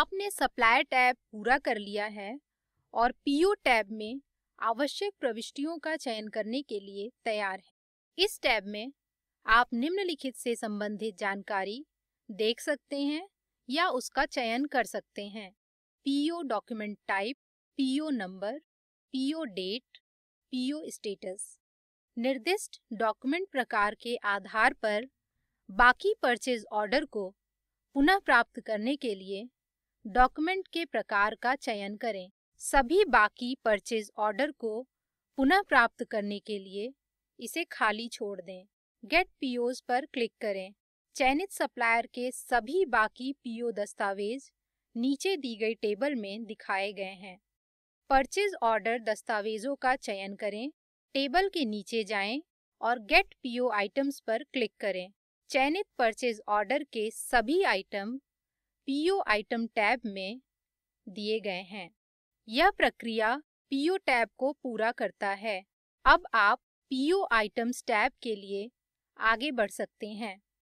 आपने supplier tab पूरा कर लिया है और पीओ टैब में आवश्यक प्रविष्टियों का चयन करने के लिए तैयार है इस टैब में आप निम्नलिखित से संबंधित जानकारी देख सकते हैं या उसका चयन कर सकते हैं PO document type PO number PO date PO status निर्दिष्ट डॉक्यूमेंट प्रकार के आधार पर बाकी परचेज ऑर्डर को पुनः प्राप्त करने के लिए डॉक्यूमेंट के प्रकार का चयन करें सभी बाकी परचेज ऑर्डर को पुनः प्राप्त करने के लिए इसे खाली छोड़ दें गेट पीओज पर क्लिक करें चयनित सप्लायर के सभी बाकी पीओ दस्तावेज नीचे दी गई टेबल में दिखाए गए हैं परचेज ऑर्डर दस्तावेजों का चयन करें टेबल के नीचे जाएं और गेट पीओ आइटम्स पर क्लिक करें चयनित परचेज ऑर्डर के सभी आइटम पीओ आइटम टैब में दिए गए हैं यह प्रक्रिया पीओ टैब को पूरा करता है अब आप पीओ आइटम्स टैब के लिए आगे बढ़ सकते हैं